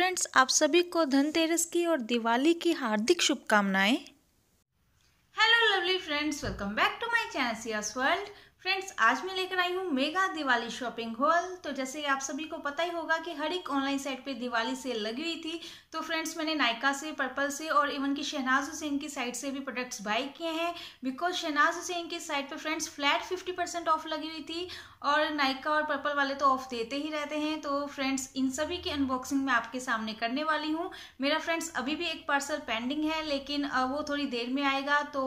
friends आप सभी को धनतेरस की और दिवाली की हार्दिक शुभकामनाएं hello lovely friends welcome back to my channel Siya's world friends आज मैं लेकर आई हूँ मेगा दिवाली शॉपिंग हॉल तो जैसे आप सभी को पता ही होगा कि हर एक ऑनलाइन साइट पे दिवाली सेल लगी हुई थी तो फ्रेंड्स मैंने नायका से पर्पल से और इवन की शहनाज हुसैन की साइट से भी प्रोडक्ट्स बाई किए हैं बिकॉज शहनाज हुसैन की साइट पे friends flat fifty percent off लगी हुई थी और नायका और पर्पल वाले तो ऑफ देते ही रहते हैं तो फ्रेंड्स इन सभी की अनबॉक्सिंग मैं आपके सामने करने वाली हूँ मेरा फ्रेंड्स अभी भी एक पार्सल पेंडिंग है लेकिन वो थोड़ी देर में आएगा तो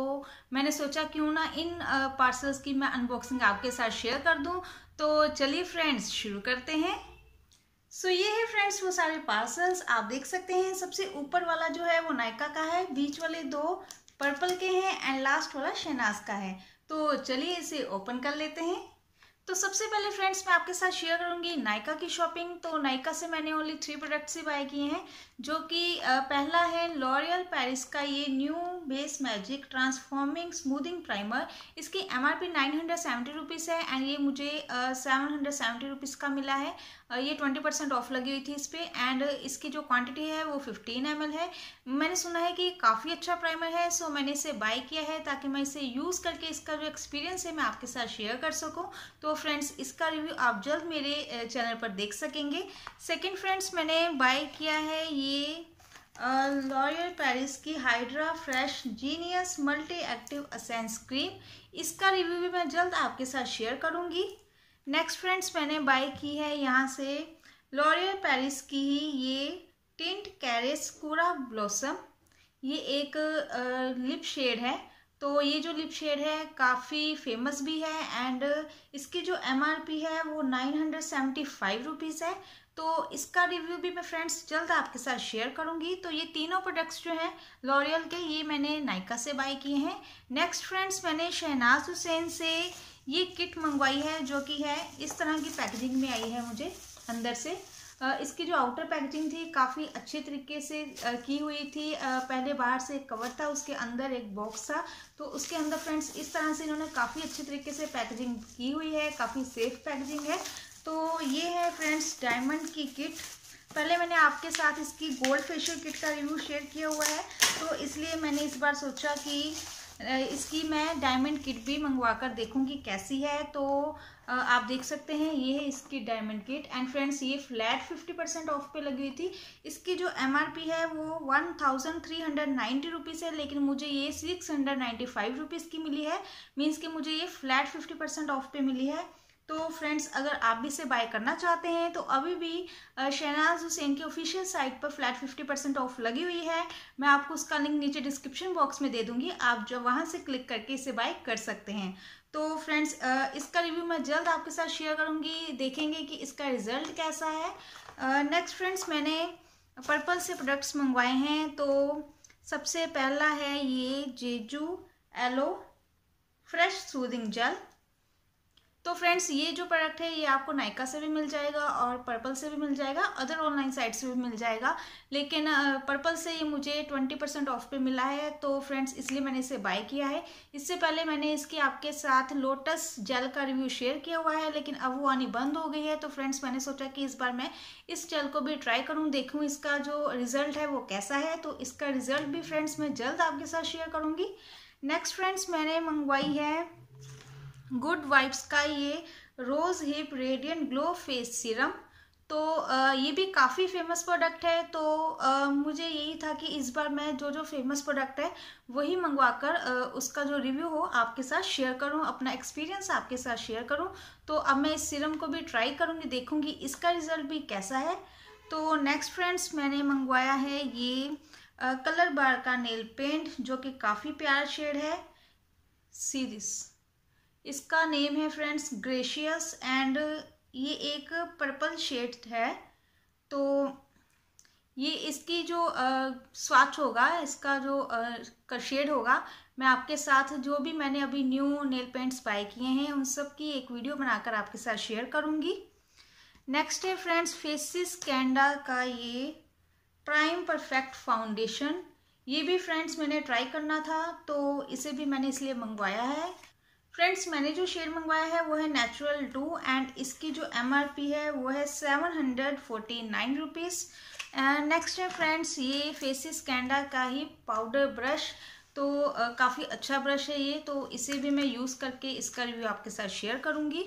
मैंने सोचा क्यों ना इन पार्सल्स की मैं अनबॉक्स अनबॉक्सिंग आपके साथ शेयर कर दूं तो चलिए फ्रेंड्स शुरू करते हैं सो so, ये है फ्रेंड्स वो सारे पार्सल्स आप देख सकते हैं सबसे ऊपर वाला जो है वो नायका का है बीच वाले दो पर्पल के हैं एंड लास्ट वाला शहनाज का है तो चलिए इसे ओपन कर लेते हैं तो सबसे पहले फ्रेंड्स मैं आपके साथ शेयर करूंगी नायका की शॉपिंग तो नायका से मैंने ओनली थ्री प्रोडक्ट्स ही बाय किए हैं जो कि पहला है लॉरियल पेरिस का ये new base magic transforming smoothing primer इसकी M R P nine hundred seventy rupees है एंड ये मुझे सेवन हंड्रेड सेवेंटी रुपीज़ का मिला है ये ट्वेंटी परसेंट ऑफ लगी हुई थी इस पर एंड इसकी जो क्वांटिटी है वो फिफ्टीन एम है मैंने सुना है कि काफ़ी अच्छा प्राइमर है सो मैंने इसे बाय किया है ताकि मैं इसे यूज़ करके इसका जो एक्सपीरियंस है मैं आपके साथ शेयर कर सकूँ तो तो फ्रेंड्स इसका रिव्यू आप जल्द मेरे चैनल पर देख सकेंगे सेकंड फ्रेंड्स मैंने बाय किया है ये लॉरियल पेरिस की hydra fresh genius multi active essence cream इसका रिव्यू भी मैं जल्द आपके साथ शेयर करूंगी नेक्स्ट फ्रेंड्स मैंने बाय की है यहाँ से लॉरियल पेरिस की ही ये टिंट कैरेस कोरा ब्लॉसम ये एक लिप शेड है तो ये जो लिप शेड है काफ़ी फेमस भी है एंड इसकी जो एमआरपी है वो nine hundred seventy five rupees है तो इसका रिव्यू भी मैं फ्रेंड्स जल्द आपके साथ शेयर करूंगी तो ये तीनों प्रोडक्ट्स जो हैं लॉरियल के ये मैंने नायका से बाई किए हैं नेक्स्ट फ्रेंड्स मैंने शहनाज हुसैन से ये किट मंगवाई है जो कि है इस तरह की पैकेजिंग में आई है मुझे अंदर से इसकी जो आउटर पैकेजिंग थी काफ़ी अच्छे तरीके से की हुई थी पहले बाहर से एक कवर था उसके अंदर एक बॉक्स था तो उसके अंदर फ्रेंड्स इस तरह से इन्होंने काफ़ी अच्छे तरीके से पैकेजिंग की हुई है काफ़ी सेफ पैकेजिंग है तो ये है फ्रेंड्स डायमंड की किट पहले मैंने आपके साथ इसकी गोल्ड फेशियल किट का रिव्यू शेयर किया हुआ है तो इसलिए मैंने इस बार सोचा कि इसकी मैं डायमंड किट भी मंगवा कर देखूँगी कैसी है तो आप देख सकते हैं ये है इसकी डायमंड किट एंड फ्रेंड्स ये फ्लैट फिफ्टी परसेंट ऑफ पे लगी हुई थी इसकी जो एमआरपी है वो one thousand three hundred ninety rupees है लेकिन मुझे ये six hundred ninety five rupees की मिली है मीन्स कि मुझे ये फ्लैट फिफ्टी परसेंट ऑफ पे मिली है तो फ्रेंड्स अगर आप भी इसे बाय करना चाहते हैं तो अभी भी शहनाज हुसैन की ऑफिशियल साइट पर फ्लैट फिफ्टी परसेंट ऑफ लगी हुई है मैं आपको उसका लिंक नीचे डिस्क्रिप्शन बॉक्स में दे दूंगी आप जो वहाँ से क्लिक करके इसे बाय कर सकते हैं तो फ्रेंड्स इसका रिव्यू मैं जल्द आपके साथ शेयर करूँगी देखेंगे कि इसका रिजल्ट कैसा है नेक्स्ट फ्रेंड्स मैंने पर्पल से प्रोडक्ट्स मंगवाए हैं तो सबसे पहला है ये Jeju aloe fresh soothing gel तो फ्रेंड्स ये जो प्रोडक्ट है ये आपको नायका से भी मिल जाएगा और पर्पल से भी मिल जाएगा अदर ऑनलाइन साइट से भी मिल जाएगा लेकिन पर्पल से ये मुझे ट्वेंटी परसेंट ऑफ पे मिला है तो फ्रेंड्स इसलिए मैंने इसे बाय किया है इससे पहले मैंने इसकी आपके साथ लोटस जेल का रिव्यू शेयर किया हुआ है लेकिन अब वो आनी बंद हो गई है तो फ्रेंड्स मैंने सोचा कि इस बार मैं इस जेल को भी ट्राई करूँ देखूँ इसका जो रिज़ल्ट है वो कैसा है तो इसका रिज़ल्ट भी फ्रेंड्स मैं जल्द आपके साथ शेयर करूँगी नेक्स्ट फ्रेंड्स मैंने मंगवाई है गुड वाइब्स का ये rose hip radiant glow face serum तो ये भी काफ़ी फेमस प्रोडक्ट है तो मुझे यही था कि इस बार मैं जो जो फेमस प्रोडक्ट है वही मंगवा कर उसका जो रिव्यू हो आपके साथ शेयर करूं अपना एक्सपीरियंस आपके साथ शेयर करूं तो अब मैं इस सीरम को भी ट्राई करूंगी देखूंगी इसका रिज़ल्ट भी कैसा है तो नेक्स्ट फ्रेंड्स मैंने मंगवाया है ये कलर बार का नेल पेंट जो कि काफ़ी प्यारा शेड है सीरीज़ इसका नेम है फ्रेंड्स ग्रेशियस एंड ये एक पर्पल शेड है तो ये इसकी जो स्वाच होगा इसका जो शेड होगा मैं आपके साथ जो भी मैंने अभी न्यू नेल पेंट्स बाय किए हैं उन सब की एक वीडियो बनाकर आपके साथ शेयर करूँगी नेक्स्ट है फ्रेंड्स फेसिस कैंडा का ये प्राइम परफेक्ट फाउंडेशन ये भी फ्रेंड्स मैंने ट्राई करना था तो इसे भी मैंने इसलिए मंगवाया है फ्रेंड्स मैंने जो शेयर मंगवाया है वो है नेचुरल डू एंड इसकी जो पी है वो है seven hundred forty nine rupees next है फ्रेंड्स ये फेसिस कैंडा का ही पाउडर ब्रश तो काफ़ी अच्छा ब्रश है ये तो इसे भी मैं यूज़ करके इसका रिव्यू आपके साथ शेयर करूँगी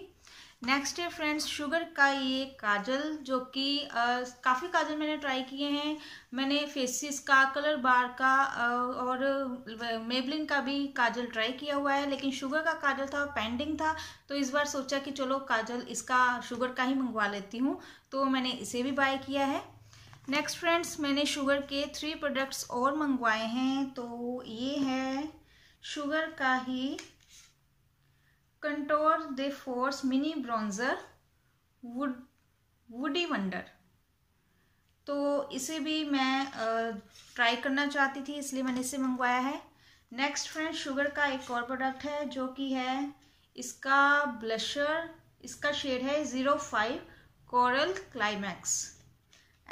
नेक्स्ट है फ्रेंड्स शुगर का ये काजल जो कि काफ़ी काजल मैंने ट्राई किए हैं मैंने फेसिस का कलर बार का आ, और मेबलिन का भी काजल ट्राई किया हुआ है लेकिन शुगर का काजल था पेंडिंग था तो इस बार सोचा कि चलो काजल इसका शुगर का ही मंगवा लेती हूँ तो मैंने इसे भी बाय किया है नेक्स्ट फ्रेंड्स मैंने शुगर के थ्री प्रोडक्ट्स और मंगवाए हैं तो ये है शुगर का ही contour de force mini bronzer wood woody wonder तो इसे भी मैं ट्राई करना चाहती थी इसलिए मैंने इसे मंगवाया है नेक्स्ट फ्रेंड शुगर का एक और प्रोडक्ट है जो कि है इसका ब्लशर इसका शेड है zero five coral climax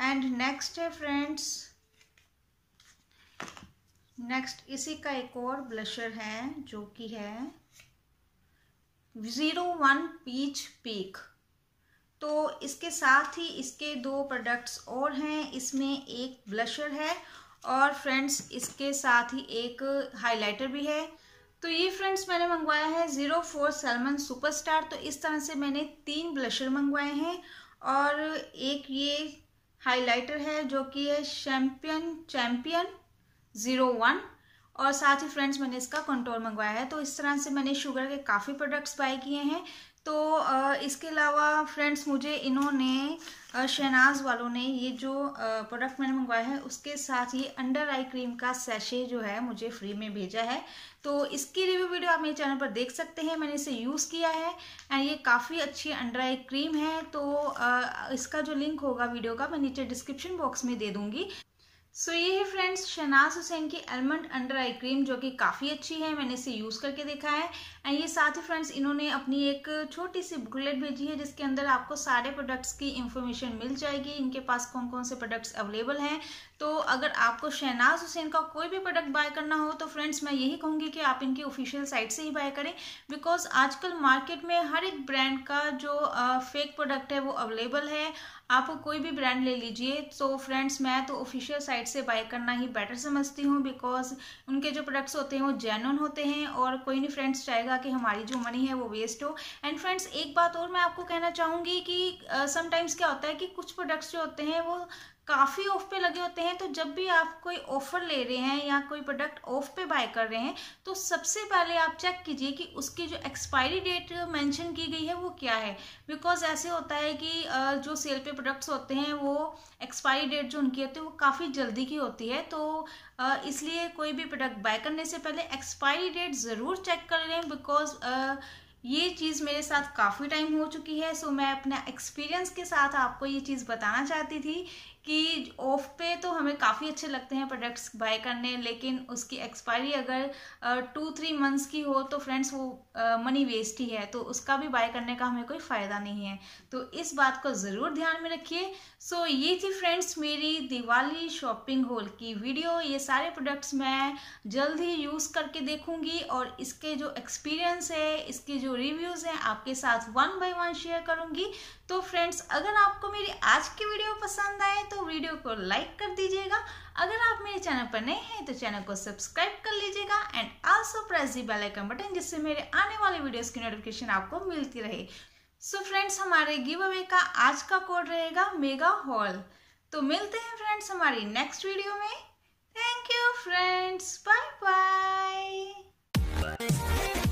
and next है फ्रेंड्स नेक्स्ट इसी का एक और ब्लशर है जो कि है ज़ीरो वन पीच पीक तो इसके साथ ही इसके दो प्रोडक्ट्स और हैं इसमें एक ब्लशर है और फ्रेंड्स इसके साथ ही एक हाइलाइटर भी है तो ये फ्रेंड्स मैंने मंगवाया है ज़ीरो फोर सलमन सुपरस्टार तो इस तरह से मैंने तीन ब्लशर मंगवाए हैं और एक ये हाइलाइटर है जो कि है शैम्पियन चैम्पियन ज़ीरो वन और साथ ही फ्रेंड्स मैंने इसका कंटोर मंगवाया है तो इस तरह से मैंने शुगर के काफ़ी प्रोडक्ट्स बाय किए हैं तो इसके अलावा फ्रेंड्स मुझे इन्होंने शहनाज वालों ने ये जो प्रोडक्ट मैंने मंगवाया है उसके साथ ये अंडर आई क्रीम का सैशे जो है मुझे फ्री में भेजा है तो इसकी रिव्यू वीडियो आप मेरे चैनल पर देख सकते हैं मैंने इसे यूज़ किया है एंड ये काफ़ी अच्छी अंडर आई क्रीम है तो इसका जो लिंक होगा वीडियो का मैं नीचे डिस्क्रिप्शन बॉक्स में दे दूँगी सो so, ये है फ्रेंड्स शहनाज हुसैन की एलमंड अंडर आई क्रीम जो कि काफ़ी अच्छी है मैंने इसे यूज़ करके देखा है एंड ये साथ ही फ्रेंड्स इन्होंने अपनी एक छोटी सी बुकलेट भेजी है जिसके अंदर आपको सारे प्रोडक्ट्स की इन्फॉर्मेशन मिल जाएगी इनके पास कौन कौन से प्रोडक्ट्स अवेलेबल हैं तो अगर आपको शहनाज हुसैन का कोई भी प्रोडक्ट बाय करना हो तो फ्रेंड्स मैं यही कहूँगी कि आप इनकी ऑफिशियल साइट से ही बाय करें बिकॉज आजकल मार्केट में हर एक ब्रांड का जो फेक प्रोडक्ट है वो अवेलेबल है आप कोई भी ब्रांड ले लीजिए तो फ्रेंड्स मैं तो ऑफिशियल साइट वेबसाइट से बाय करना ही बेटर समझती हूँ बिकॉज उनके जो प्रोडक्ट्स होते हैं वो जेनुअन होते हैं और कोई नहीं फ्रेंड्स चाहेगा कि हमारी जो मनी है वो वेस्ट हो एंड फ्रेंड्स एक बात और मैं आपको कहना चाहूँगी कि समटाइम्स uh, क्या होता है कि कुछ प्रोडक्ट्स जो होते हैं वो काफ़ी ऑफ पे लगे होते हैं तो जब भी आप कोई ऑफ़र ले रहे हैं या कोई प्रोडक्ट ऑफ पे बाय कर रहे हैं तो सबसे पहले आप चेक कीजिए कि उसकी जो एक्सपायरी डेट मेंशन की गई है वो क्या है बिकॉज ऐसे होता है कि जो सेल पे प्रोडक्ट्स होते हैं वो एक्सपायरी डेट जो उनकी होती है वो काफ़ी जल्दी की होती है तो इसलिए कोई भी प्रोडक्ट बाय करने से पहले एक्सपायरी डेट ज़रूर चेक कर लें बिकॉज ये चीज़ मेरे साथ काफ़ी टाइम हो चुकी है सो मैं अपना एक्सपीरियंस के साथ आपको ये चीज़ बताना चाहती थी कि ऑफ पे तो हमें काफ़ी अच्छे लगते हैं प्रोडक्ट्स बाय करने लेकिन उसकी एक्सपायरी अगर टू थ्री मंथ्स की हो तो फ्रेंड्स वो मनी वेस्ट ही है तो उसका भी बाय करने का हमें कोई फ़ायदा नहीं है तो इस बात को ज़रूर ध्यान में रखिए सो so, ये थी फ्रेंड्स मेरी दिवाली शॉपिंग हॉल की वीडियो ये सारे प्रोडक्ट्स मैं जल्द ही यूज़ करके देखूँगी और इसके जो एक्सपीरियंस है इसके जो रिव्यूज़ हैं आपके साथ वन बाई वन शेयर करूँगी तो फ्रेंड्स अगर आपको मेरी आज की वीडियो पसंद आए तो तो वीडियो को लाइक कर दीजिएगा अगर आप मेरे चैनल पर नए हैं तो चैनल को सब्सक्राइब कर लीजिएगा and also press the bell icon button जिससे मेरे आने वाले वीडियोस की नोटिफिकेशन आपको मिलती रहे सो so फ्रेंड्स हमारे गिव अवे का आज का कोड रहेगा मेगा हॉल तो मिलते हैं फ्रेंड्स हमारी नेक्स्ट वीडियो में thank you friends bye bye